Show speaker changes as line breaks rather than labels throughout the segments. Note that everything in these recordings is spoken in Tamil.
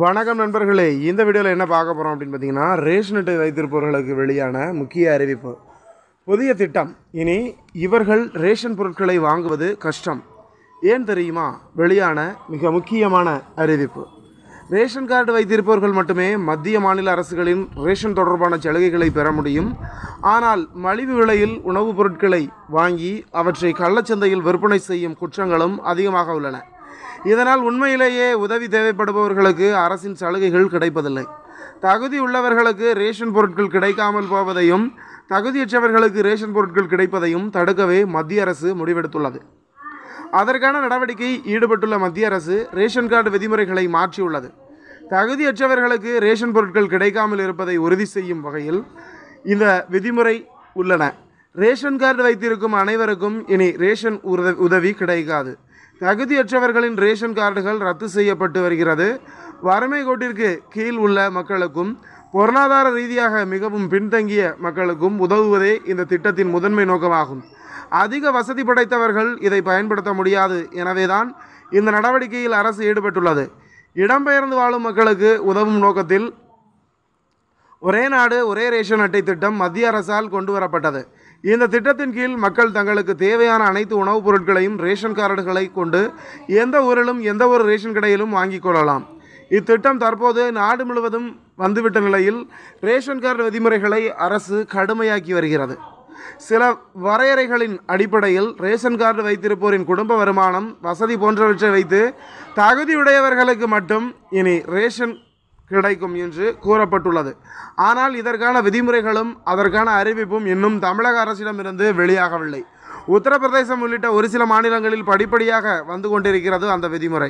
வணக்கம் நண்பர்களே இந்த வீடியோவில் என்ன பார்க்க போகிறோம் அப்படின்னு பார்த்தீங்கன்னா ரேஷன் அட்டை வைத்திருப்பவர்களுக்கு வெளியான முக்கிய அறிவிப்பு புதிய திட்டம் இனி இவர்கள் ரேஷன் பொருட்களை வாங்குவது கஷ்டம் ஏன் தெரியுமா வெளியான மிக முக்கியமான அறிவிப்பு ரேஷன் கார்டு வைத்திருப்பவர்கள் மட்டுமே மத்திய மாநில அரசுகளின் ரேஷன் தொடர்பான சலுகைகளை பெற முடியும் ஆனால் மலிவு விலையில் உணவுப் பொருட்களை வாங்கி அவற்றை கள்ளச்சந்தையில் விற்பனை செய்யும் குற்றங்களும் அதிகமாக உள்ளன இதனால் உண்மையிலேயே உதவி தேவைப்படுபவர்களுக்கு அரசின் சலுகைகள் கிடைப்பதில்லை தகுதி உள்ளவர்களுக்கு ரேஷன் பொருட்கள் கிடைக்காமல் போவதையும் தகுதியற்றவர்களுக்கு ரேஷன் பொருட்கள் கிடைப்பதையும் தடுக்கவே மத்திய அரசு முடிவெடுத்துள்ளது அதற்கான நடவடிக்கை ஈடுபட்டுள்ள மத்திய அரசு ரேஷன் கார்டு விதிமுறைகளை மாற்றியுள்ளது தகுதியற்றவர்களுக்கு ரேஷன் பொருட்கள் கிடைக்காமல் இருப்பதை உறுதி செய்யும் வகையில் இந்த விதிமுறை உள்ளன ரேஷன் கார்டு வைத்திருக்கும் அனைவருக்கும் இனி ரேஷன் உதவி கிடைக்காது தகுதியற்றவர்களின் ரேஷன் கார்டுகள் ரத்து செய்யப்பட்டு வருகிறது வறுமை கோட்டிற்கு கீழ் உள்ள மக்களுக்கும் பொருளாதார ரீதியாக மிகவும் பின்தங்கிய மக்களுக்கும் உதவுவதே இந்த திட்டத்தின் முதன்மை நோக்கமாகும் அதிக வசதி படைத்தவர்கள் இதை பயன்படுத்த முடியாது எனவேதான் இந்த நடவடிக்கையில் அரசு ஈடுபட்டுள்ளது இடம்பெயர்ந்து வாழும் மக்களுக்கு உதவும் நோக்கத்தில் ஒரே நாடு ஒரே ரேஷன் அட்டை திட்டம் மத்திய அரசால் கொண்டு வரப்பட்டது இந்த திட்டத்தின் கீழ் மக்கள் தங்களுக்கு தேவையான அனைத்து உணவுப் பொருட்களையும் ரேஷன் கார்டுகளை கொண்டு எந்த ஊரிலும் எந்த ஒரு ரேஷன் கடையிலும் வாங்கிக் கொள்ளலாம் இத்திட்டம் தற்போது நாடு முழுவதும் வந்துவிட்ட நிலையில் ரேஷன் கார்டு விதிமுறைகளை அரசு கடுமையாக்கி வருகிறது சில வரையறைகளின் அடிப்படையில் ரேஷன் கார்டு வைத்திருப்போரின் குடும்ப வருமானம் வசதி போன்றவற்றை வைத்து தகுதியுடையவர்களுக்கு மட்டும் இனி ரேஷன் கிடைக்கும் என்று கூறப்பட்டுள்ளது ஆனால் இதற்கான விதிமுறைகளும் அதற்கான அறிவிப்பும் இன்னும் தமிழக அரசிடமிருந்து வெளியாகவில்லை உத்தரப்பிரதேசம் உள்ளிட்ட ஒரு சில மாநிலங்களில் படிப்படியாக வந்து கொண்டிருக்கிறது அந்த விதிமுறை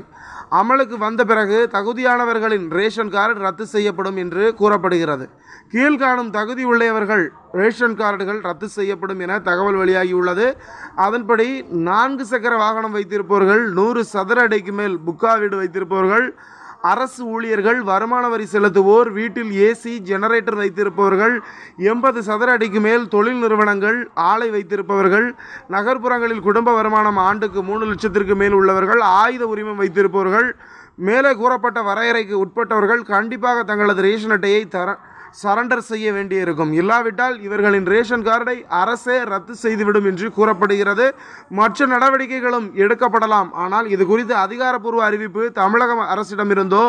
அமலுக்கு வந்த பிறகு தகுதியானவர்களின் ரேஷன் கார்டு ரத்து செய்யப்படும் என்று கூறப்படுகிறது கீழ்காணும் தகுதி உள்ளவர்கள் ரேஷன் கார்டுகள் ரத்து செய்யப்படும் என தகவல் வெளியாகியுள்ளது அதன்படி நான்கு சக்கர வாகனம் வைத்திருப்பவர்கள் நூறு சதுர அடிக்கு மேல் புக்கா வீடு வைத்திருப்பவர்கள் அரசு ஊழியர்கள் வருமான வரி செலுத்துவோர் வீட்டில் ஏசி ஜெனரேட்டர் வைத்திருப்பவர்கள் எண்பது சதுர அடிக்கு மேல் தொழில் நிறுவனங்கள் ஆலை வைத்திருப்பவர்கள் நகர்ப்புறங்களில் குடும்ப வருமானம் ஆண்டுக்கு மூணு லட்சத்திற்கு மேல் உள்ளவர்கள் ஆயுத உரிமம் வைத்திருப்பவர்கள் மேலே கூறப்பட்ட வரையறைக்கு உட்பட்டவர்கள் கண்டிப்பாக தங்களது ரேஷன் அட்டையை தர சரண்டர் செய்ய வேண்டியிருக்கும் இல்லாவிட்டால் இவர்களின் ரேஷன் கார்டை அரசே ரத்து செய்துவிடும் என்று கூறப்படுகிறது மற்ற நடவடிக்கைகளும் எடுக்கப்படலாம் ஆனால் இது குறித்து அதிகாரப்பூர்வ அறிவிப்பு தமிழக அரசிடமிருந்தோ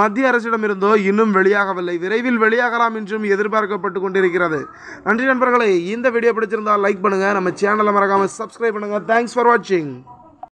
மத்திய அரசிடமிருந்தோ இன்னும் வெளியாகவில்லை விரைவில் வெளியாகலாம் என்றும் எதிர்பார்க்கப்பட்டு கொண்டிருக்கிறது நன்றி நண்பர்களே இந்த வீடியோ பிடிச்சிருந்தால் லைக் பண்ணுங்கள் நம்ம சேனலை மறக்காமல் சப்ஸ்கிரைப் பண்ணுங்கள் தேங்க்ஸ் ஃபார் வாட்சிங்